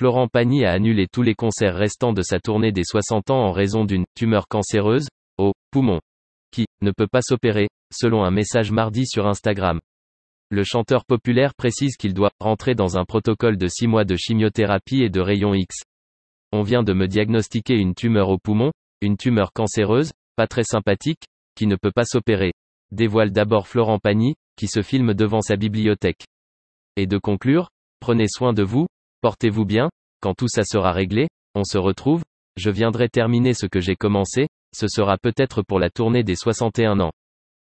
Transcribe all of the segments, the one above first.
Florent Pagny a annulé tous les concerts restants de sa tournée des 60 ans en raison d'une tumeur cancéreuse au poumon qui ne peut pas s'opérer, selon un message mardi sur Instagram. Le chanteur populaire précise qu'il doit rentrer dans un protocole de 6 mois de chimiothérapie et de rayon X. On vient de me diagnostiquer une tumeur au poumon, une tumeur cancéreuse, pas très sympathique, qui ne peut pas s'opérer. Dévoile d'abord Florent Pagny, qui se filme devant sa bibliothèque. Et de conclure, prenez soin de vous, portez-vous bien, quand tout ça sera réglé, on se retrouve, je viendrai terminer ce que j'ai commencé, ce sera peut-être pour la tournée des 61 ans.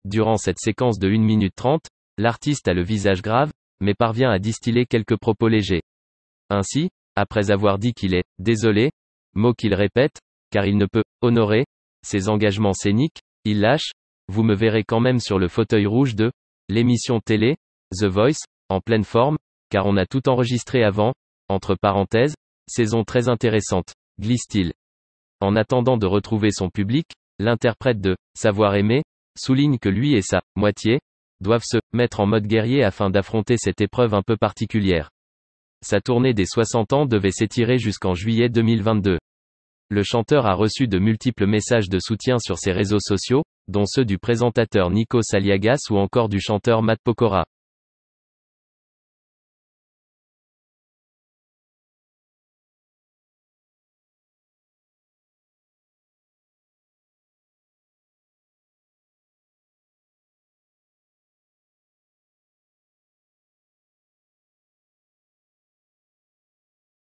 Durant cette séquence de 1 minute 30, l'artiste a le visage grave, mais parvient à distiller quelques propos légers. Ainsi, après avoir dit qu'il est désolé, mot qu'il répète, car il ne peut honorer ses engagements scéniques, il lâche, vous me verrez quand même sur le fauteuil rouge de l'émission télé, The Voice, en pleine forme, car on a tout enregistré avant, entre parenthèses, saison très intéressante, glisse-t-il. En attendant de retrouver son public, l'interprète de Savoir aimer souligne que lui et sa moitié doivent se mettre en mode guerrier afin d'affronter cette épreuve un peu particulière. Sa tournée des 60 ans devait s'étirer jusqu'en juillet 2022. Le chanteur a reçu de multiples messages de soutien sur ses réseaux sociaux, dont ceux du présentateur Nico Saliagas ou encore du chanteur Matt Pokora.